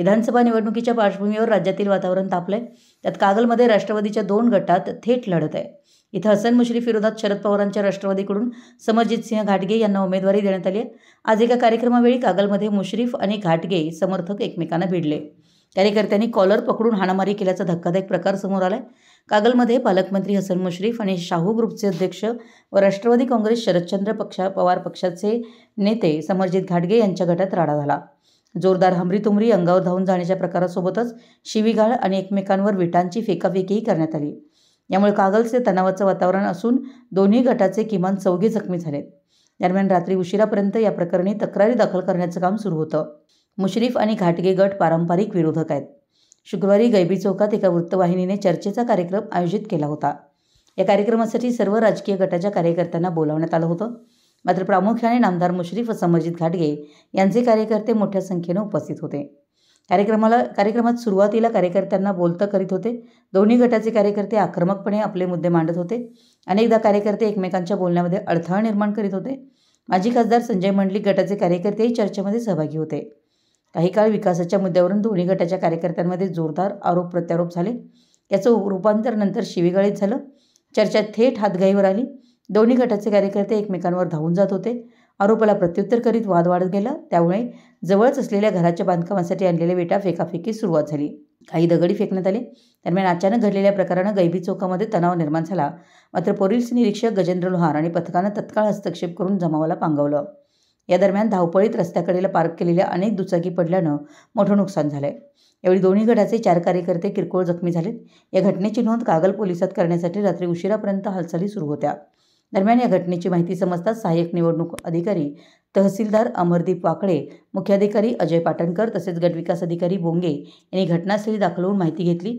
विधानसभा निवडणुकीच्या पार्श्वभूमीवर राज्यातील वातावरण तापलंय त्यात कागलमध्ये राष्ट्रवादीच्या दोन गटात थेट लढत आहे इथं हसन मुश्रीफ विरोधात शरद पवारांच्या राष्ट्रवादीकडून समरजित सिंह घाटगे यांना उमेदवारी देण्यात आली आहे आज एका कार्यक्रमावेळी कागलमध्ये मुश्रीफ आणि घाटगे समर्थक एकमेकांना भिडले कार्यकर्त्यांनी कॉलर पकडून हाणामारी केल्याचा धक्कादायक प्रकार समोर आलाय कागलमध्ये पालकमंत्री हसन मुश्रीफ आणि शाहू ग्रुपचे अध्यक्ष व राष्ट्रवादी काँग्रेस शरदचंद्र पक्षा पवार पक्षाचे नेते समरजित घाटगे यांच्या गटात राडा झाला जोरदार हमरीतुमरी अंगावर धावून जाण्याच्या प्रकारासोबतच शिवीगाळ आणि एकमेकांवर विटांची फेकाफेकीही करण्यात आली यामुळे कागलचे तणावाचं वातावरण असून दोन्ही गटाचे किमान चौघे जखमी झालेत दरम्यान रात्री उशिरापर्यंत या प्रकरणी तक्रारी दाखल करण्याचं काम सुरू होतं मुश्रीफ आणि घाटगे गट पारंपरिक विरोधक आहेत शुक्रवारी गैबी चौकात एका वृत्तवाहिनीने चर्चेचा कार्यक्रम आयोजित केला होता या कार्यक्रमासाठी सर्व राजकीय गटाच्या कार्यकर्त्यांना बोलावण्यात आलं होतं मात्र प्रामुख्याने नामदार मुश्रीफ व समजित घाटगे यांचे कार्यकर्ते मोठ्या संख्येने उपस्थित होते कार्यक्रमाला कार्यक्रमात सुरुवातीला कार्यकर्त्यांना बोलतं करीत होते दोन्ही गटाचे कार्यकर्ते आक्रमकपणे आपले मुद्दे मांडत होते अनेकदा कार्यकर्ते एकमेकांच्या बोलण्यामध्ये अडथळा निर्माण करीत होते माजी खासदार संजय मंडलिक गटाचे कार्यकर्तेही चर्चेमध्ये सहभागी होते काही काळ विकासाच्या मुद्द्यावरून दोन्ही गटाच्या कार्यकर्त्यांमध्ये जोरदार आरोप प्रत्यारोप झाले याचं रूपांतर नंतर शिवीगाळीत झालं चर्चा थेट हातगाईवर आली दोन्ही गटाचे कार्यकर्ते एकमेकांवर धावून जात होते आरोपाला प्रत्युत्तर करीत वाद वाढत गेला त्यामुळे जवळच असलेल्या घराच्या बांधकामासाठी आणलेल्या विटा फेकाफेकी सुरुवात झाली काही दगडी फेकण्यात आले दरम्यान अचानक घडलेल्या प्रकारानं गैबी चौकामध्ये तणाव निर्माण झाला मात्र पोलीस निरीक्षक गजेंद्र लोहार आणि पथकानं तत्काळ हस्तक्षेप करून जमावाला पांगवलं या दरम्यान धावपळीत रस्त्याकडेला पार्क केलेल्या अनेक दुचाकी पडल्यानं मोठं नुकसान झालंय यावेळी दोन्ही गटाचे चार कार्यकर्ते किरकोळ जखमी झालेत या घटनेची नोंद कागल पोलिसात करण्यासाठी रात्री उशिरापर्यंत हालचाली सुरू होत्या दरम्यान या घटनेची माहिती समजताच सहाय्यक निवडणूक अधिकारी तहसीलदार अमरदीप वाकळे मुख्याधिकारी अजय पाटणकर तसेच गटविकास अधिकारी बोंगे यांनी घटनास्थळी दाखल होऊन माहिती घेतली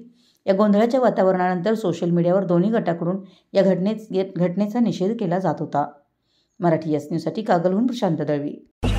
या गोंधळाच्या वातावरणानंतर सोशल मीडियावर दोन्ही गटाकडून या घटनेत घटनेचा निषेध केला जात होता मराठी एस न्यूजसाठी कागलहून प्रशांत दळवी